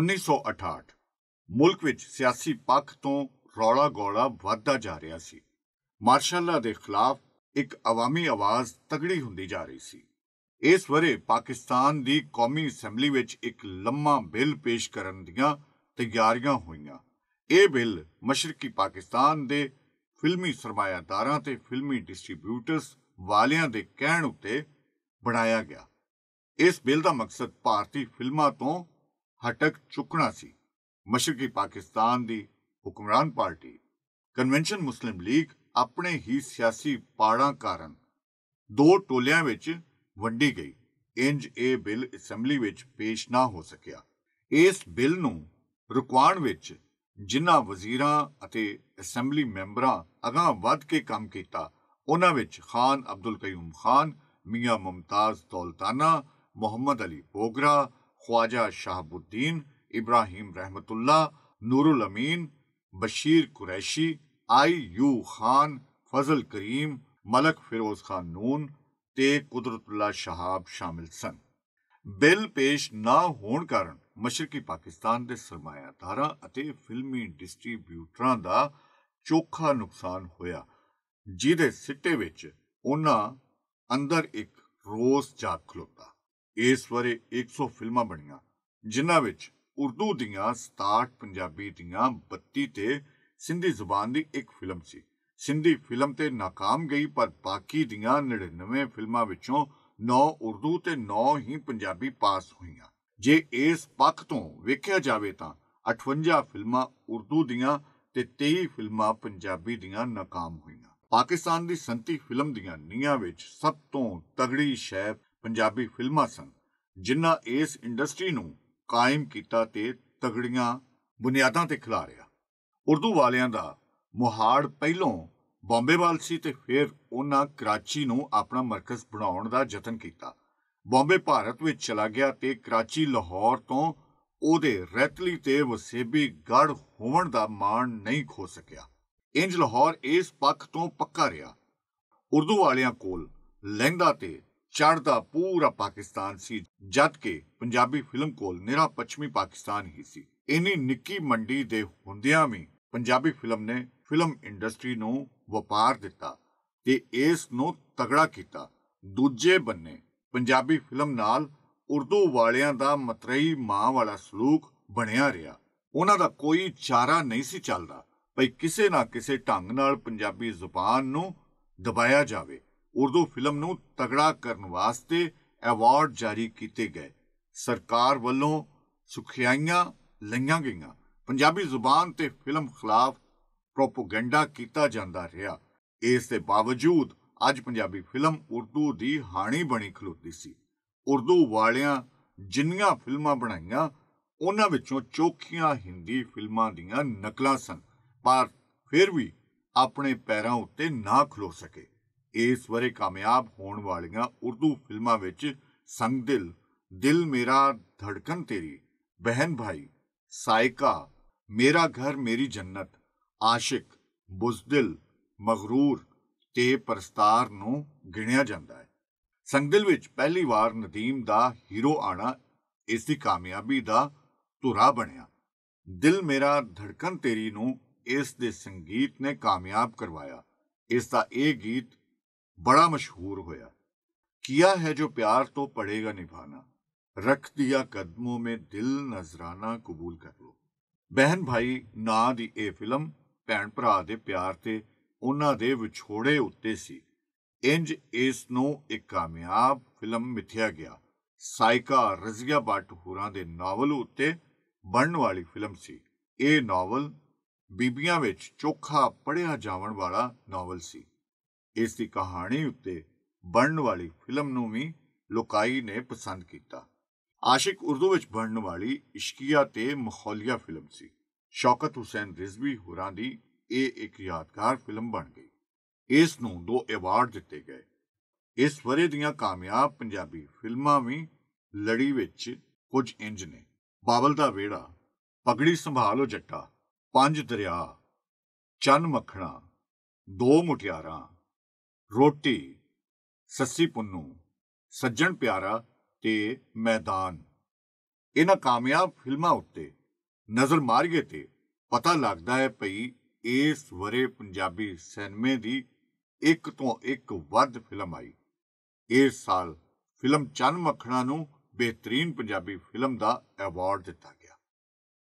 1968 ਮੁਲਕ ਵਿੱਚ ਸਿਆਸੀ ਪੱਖ ਤੋਂ ਰੌਲਾ ਗੋਲਾ ਵੱਧਦਾ ਜਾ ਰਿਹਾ ਸੀ ਮਾਰਸ਼ਾਲਾ ਦੇ ਖਿਲਾਫ ਇੱਕ ਆਵਾਮੀ ਆਵਾਜ਼ ਤਗੜੀ ਹੁੰਦੀ ਜਾ ਰਹੀ ਸੀ ਇਸ ਵਰੇ ਪਾਕਿਸਤਾਨ ਦੀ ਕੌਮੀ ਅਸੈਂਬਲੀ ਵਿੱਚ ਇੱਕ ਲੰਮਾ ਬਿੱਲ ਪੇਸ਼ ਕਰਨ ਦੀਆਂ ਤਿਆਰੀਆਂ ਹੋਈਆਂ ਇਹ ਬਿੱਲ ਮਸ਼ਰਕੀ ਪਾਕਿਸਤਾਨ ਦੇ ਫਿਲਮੀ ਸਰਮਾਇਆਦਾਰਾਂ ਤੇ ਫਿਲਮੀ ਡਿਸਟ੍ਰੀਬਿਊਟਰਸ ਵਾਲਿਆਂ ਦੇ ਕਹਿਣ ਉੱਤੇ ਬਣਾਇਆ ਗਿਆ ਇਸ ਬਿੱਲ ਦਾ ਮਕਸਦ ਭਾਰਤੀ ਫਿਲਮਾਂ ਤੋਂ ਹਟਕ ਚੁੱਕਣਾ ਸੀ ਮਸ਼ਰਕੀ ਪਾਕਿਸਤਾਨ ਦੀ ਹੁਕਮਰਾਨ ਪਾਰਟੀ ਕਨਵੈਨਸ਼ਨ ਮੁਸਲਿਮ ਲੀਗ ਆਪਣੇ ਹੀ ਸਿਆਸੀ ਪਾੜਾਂ ਕਾਰਨ ਦੋ ਟੋਲਿਆਂ ਵਿੱਚ ਵੰਡੀ ਗਈ ਇੰਜ ਇਹ ਬਿੱਲ ਅਸੈਂਬਲੀ ਵਿੱਚ ਪੇਸ਼ ਨਾ ਹੋ ਸਕਿਆ ਇਸ ਬਿੱਲ ਨੂੰ ਰੁਕਵਾਉਣ ਵਿੱਚ ਜਿਨ੍ਹਾਂ ਵਜ਼ੀਰਾਂ ਅਤੇ ਅਸੈਂਬਲੀ ਮੈਂਬਰਾਂ ਅਗਾਹ ਵੱਧ ਕੇ ਕੰਮ ਕੀਤਾ ਉਹਨਾਂ ਵਿੱਚ ਖਾਨ ਅਬਦੁਲ ਕਯੂਮ ਖਾਨ ਮੀਆਂ ਮਮਤਾਜ਼ ਦੌਲਤਾਨਾ ਮੁਹੰਮਦ ਅਲੀ ਬੋਗਰਾ ख्वाजा शाहबुद्दीन इब्राहिम रहमतुल्ला नूरुल अमीन बशीर कुरैशी आई यू खान ਫਜ਼ਲ ਕਰੀਮ ਮਲਕ ਫਿਰੋਜ਼ ਖਾਨ ਨੂਨ ਤੇ ਕੁਦਰਤullah ਸ਼ਹਾਬ ਸ਼ਾਮਿਲ ਸਨ ਬਿੱਲ ਪੇਸ਼ ਨਾ ਹੋਣ ਕਾਰਨ ਮਸ਼ਰਕੀ ਪਾਕਿਸਤਾਨ ਦੇ ਸਰਮਾਇਆਦਾਰਾਂ ਅਤੇ ਫਿਲਮੀ ਡਿਸਟ੍ਰੀਬਿਊਟਰਾਂ ਦਾ ਚੋਖਾ ਨੁਕਸਾਨ ਹੋਇਆ ਜਿਹਦੇ ਸਿੱਟੇ ਵਿੱਚ ਉਹਨਾਂ ਅੰਦਰ ਇੱਕ ਰੋਸ ਜਾਗ ਖਲੋਤਾ ਇਸ ਵਰੇ 100 ਫਿਲਮਾਂ ਬਣੀਆਂ ਜਿਨ੍ਹਾਂ ਵਿੱਚ ਉਰਦੂ ਦੀਆਂ 67 ਪੰਜਾਬੀ ਦੀਆਂ 32 ਤੇ ਸਿੰਧੀ ਜ਼ੁਬਾਨ ਦੀ ਇੱਕ ਫਿਲਮ ਸੀ ਸਿੰਧੀ ਫਿਲਮ ਤੇ ناکਾਮ ਗਈ ਪਰ ਬਾਕੀ ਦੀਆਂ 99 ਫਿਲਮਾਂ ਵਿੱਚੋਂ 9 ਉਰਦੂ ਤੇ 9 ਹੀ ਪੰਜਾਬੀ ਪਾਸ ਹੋਈਆਂ ਜੇ ਇਸ ਪੱਖ ਤੋਂ ਵੇਖਿਆ ਜਾਵੇ ਤਾਂ 58 ਫਿਲਮਾਂ ਉਰਦੂ ਦੀਆਂ ਤੇ 23 ਫਿਲਮਾਂ ਪੰਜਾਬੀ ਦੀਆਂ ناکਾਮ ਹੋਈਆਂ ਪਾਕਿਸਤਾਨ ਦੀ ਸੰਤੀ ਫਿਲਮ ਦੀਆਂ ਨੀਆਂ ਵਿੱਚ ਸਭ ਤੋਂ ਤਗੜੀ ਸ਼ੈ ਪੰਜਾਬੀ ਫਿਲਮਾਂ ਸਨ ਜਿਨ੍ਹਾਂ ਇਸ ਇੰਡਸਟਰੀ ਨੂੰ ਕਾਇਮ ਕੀਤਾ ਤੇ ਤਗੜੀਆਂ ਬੁਨਿਆਦਾਂ ਤੇ ਖਿਲਾਰਿਆ ਉਰਦੂ ਵਾਲਿਆਂ ਦਾ ਮੁਹਾੜ ਪਹਿਲੋਂ ਬੰਬੇ ਵਾਲ ਸੀ ਤੇ ਫਿਰ ਉਹਨਾਂ ਕਰਾਚੀ ਨੂੰ ਆਪਣਾ ਮਰਕਜ਼ ਬਣਾਉਣ ਦਾ ਯਤਨ ਕੀਤਾ ਬੰਬੇ ਭਾਰਤ ਵਿੱਚ ਚਲਾ ਗਿਆ ਤੇ ਕਰਾਚੀ ਲਾਹੌਰ ਤੋਂ ਉਹਦੇ ਰੈਤਲੀ ਤੇ ਵਸੇਬੀ ਗੜ ਹੋਣ ਦਾ ਮਾਣ ਨਹੀਂ ਖੋ ਸਕਿਆ ਇੰਜ ਲਾਹੌਰ ਇਸ ਪੱਖ ਤੋਂ ਪੱਕਾ ਰਿਹਾ ਉਰਦੂ ਵਾਲਿਆਂ ਕੋਲ ਲਹਿੰਦਾ ਤੇ ਚੜਦਾ ਪੂਰਾ ਪਾਕਿਸਤਾਨ ਸੀ ਜਦ ਕਿ ਪੰਜਾਬੀ ਫਿਲਮ ਕੋਲ ਨਿਹਰਾ ਪੱਛਮੀ ਪਾਕਿਸਤਾਨ ਹੀ ਸੀ ਇਨੀ ਨਿੱਕੀ ਮੰਡੀ ਦੇ ਹੁੰਦਿਆਂ ਵੀ ਪੰਜਾਬੀ ਫਿਲਮ ਨੇ ਫਿਲਮ ਇੰਡਸਟਰੀ ਨੂੰ ਵਪਾਰ ਦਿੱਤਾ ਤੇ ਇਸ ਨੂੰ ਤਗੜਾ ਕੀਤਾ ਦੂਜੇ ਬੰਨੇ ਪੰਜਾਬੀ ਫਿਲਮ ਨਾਲ ਉਰਦੂ ਵਾਲਿਆਂ ਦਾ ਮਤਰਈ ਮਾਂ ਵਾਲਾ ਸਲੂਕ ਬਣਿਆ ਰਿਹਾ ਉਹਨਾਂ ਦਾ ਕੋਈ ਚਾਰਾ ਨਹੀਂ ਸੀ ਚੱਲਦਾ ਭਈ ਕਿਸੇ ਨਾ ਕਿਸੇ ਢੰਗ ਨਾਲ ਪੰਜਾਬੀ ਜ਼ੁਬਾਨ ਨੂੰ ਦਬਾਇਆ ਜਾਵੇ ਉਰਦੂ ਫਿਲਮ ਨੂੰ ਤਗੜਾ ਕਰਨ ਵਾਸਤੇ ਅਵਾਰਡ ਜਾਰੀ ਕੀਤੇ ਗਏ ਸਰਕਾਰ ਵੱਲੋਂ ਸੁਖਿਆਈਆਂ ਲਈਆਂ ਗਈਆਂ ਪੰਜਾਬੀ ਜ਼ੁਬਾਨ ਤੇ ਫਿਲਮ ਖਿਲਾਫ ਪ੍ਰੋਪਗੈਂਡਾ ਕੀਤਾ ਜਾਂਦਾ ਰਿਹਾ ਇਸ ਦੇ ਬਾਵਜੂਦ ਅੱਜ ਪੰਜਾਬੀ ਫਿਲਮ ਉਰਦੂ ਦੀ ਹਾਣੀ ਬਣੀ ਖਲੋਤੀ ਸੀ ਉਰਦੂ ਵਾਲਿਆਂ ਜਿੰਨੀਆਂ ਫਿਲਮਾਂ ਬਣਾਈਆਂ ਉਹਨਾਂ ਵਿੱਚੋਂ ਚੋਖੀਆਂ ਹਿੰਦੀ ਫਿਲਮਾਂ ਦੀਆਂ ਨਕਲਾਂ ਸਨ ਪਰ ਫਿਰ ਵੀ ਆਪਣੇ ਪੈਰਾਂ ਉੱਤੇ ਨਾ ਖਲੋ ਸਕੇ ਇਸ ਵਰੇ ਕਾਮਯਾਬ ਹੋਣ ਵਾਲੀਆਂ ਉਰਦੂ ਫਿਲਮਾਂ ਵਿੱਚ ਸੰਗ ਦਿਲ ਦਿਲ ਮੇਰਾ ਧੜਕਨ ਤੇਰੀ ਬਹਿਨ ਭਾਈ ਸਾਇਕਾ ਮੇਰਾ ਘਰ ਮੇਰੀ ਜੰਨਤ ਆਸ਼ਿਕ ਬੁਜ਼ਦਿਲ ਮਗਰੂਰ ਤੇ ਪ੍ਰਸਤਾਰ ਨੂੰ ਗਿਣਿਆ ਜਾਂਦਾ ਹੈ ਸੰਗਦਿਲ ਵਿੱਚ ਪਹਿਲੀ ਵਾਰ ਨਦੀਮ ਦਾ ਹੀਰੋ ਆਣਾ ਇਸ ਦੀ ਕਾਮਯਾਬੀ ਦਾ ਧੁਰਾ ਬਣਿਆ ਦਿਲ ਮੇਰਾ ਧੜਕਨ ਤੇਰੀ ਨੂੰ ਇਸ ਦੇ ਸੰਗੀਤ ਨੇ ਕਾਮਯਾਬ ਕਰਵਾਇਆ ਇਸ ਦਾ ਇਹ ਗੀਤ ਬੜਾ ਮਸ਼ਹੂਰ ਹੋਇਆ ਕੀਆ ਹੈ ਜੋ ਪਿਆਰ ਤੋਂ ਪੜੇਗਾ ਨਿਭਾਣਾ ਰਖ ਦਿਆ ਕਦਮੋਂ ਮੇ ਦਿਲ ਨਜ਼ਰਾਨਾ ਕਬੂਲ ਕਰ ਲੋ ਬਹਿਨ ਭਾਈ ਨਾਂ ਦੀ ਇਹ ਫਿਲਮ ਭੈਣ ਭਰਾ ਦੇ ਪਿਆਰ ਤੇ ਉਹਨਾਂ ਦੇ ਵਿਛੋੜੇ ਉੱਤੇ ਸੀ ਇੰਜ ਇਸ ਨੂੰ ਇੱਕ ਕਾਮਯਾਬ ਫਿਲਮ ਮਿਥਿਆ ਗਿਆ ਸਾਇਕਾ ਰਜ਼ੀਆ ਬਾਟ ਹੋਰਾਂ ਦੇ ਨਾਵਲ ਉੱਤੇ ਬਣਨ ਵਾਲੀ ਫਿਲਮ ਸੀ ਇਹ ਨਾਵਲ ਬੀਬੀਆਂ ਵਿੱਚ ਚੋਖਾ ਪੜਿਆ ਜਾਵਣ ਵਾਲਾ ਨਾਵਲ ਸੀ ਇਸ ਦੀ ਕਹਾਣੀ ਉੱਤੇ ਬਣਨ ਵਾਲੀ ਫਿਲਮ ਨੂੰ ਵੀ ਲੋਕਾਈ ਨੇ ਪਸੰਦ ਕੀਤਾ ਆਸ਼ਿਕ ਉਰਦੂ ਵਿੱਚ ਬਣਨ ਵਾਲੀ ਇਸ਼ਕੀਆ ਤੇ ਮਖੌਲੀਆ ਫਿਲਮ ਸੀ ਸ਼ੌਕਤ ਹੁਸੈਨ ਰਿਜ਼ਵੀ ਹੁਰਾਂ ਦੀ ਇਹ ਇੱਕ ਯਾਦਗਾਰ ਫਿਲਮ ਬਣ ਗਈ ਇਸ ਨੂੰ ਦੋ ਅਵਾਰਡ ਦਿੱਤੇ ਗਏ ਇਸ ਵਰੇ ਦੀਆਂ ਕਾਮਯਾਬ ਪੰਜਾਬੀ ਫਿਲਮਾਂ ਵੀ ਲੜੀ ਵਿੱਚ ਕੁਝ ਇੰਜ ਨੇ ਬਾਬਲ ਦਾ ਵੇੜਾ ਪਗੜੀ ਸੰਭਾਲੋ ਜੱਟਾ ਪੰਜ ਦਰਿਆ ਚੰਨ ਮੱਖਣਾ ਦੋ ਮੁਟਿਆਰਾਂ ਰੋਟੀ ਸੱਸੀ ਪੁੰਨੂ ਸੱਜਣ ਪਿਆਰਾ ਤੇ ਮੈਦਾਨ ਇਹਨਾਂ ਕਾਮਯਾਬ ਫਿਲਮਾਂ ਉੱਤੇ ਨਜ਼ਰ ਮਾਰੀਏ ਤੇ ਪਤਾ ਲੱਗਦਾ ਹੈ ਭਈ ਇਸ ਵਰੇ ਪੰਜਾਬੀ ਸਿਨੇਮੇ ਦੀ ਇੱਕ ਤੋਂ ਇੱਕ ਵੱਧ ਫਿਲਮ ਆਈ ਇਸ ਸਾਲ ਫਿਲਮ ਚੰਨ ਮੱਖਣਾ ਨੂੰ ਬਿਹਤਰੀਨ ਪੰਜਾਬੀ ਫਿਲਮ ਦਾ ਅਵਾਰਡ ਦਿੱਤਾ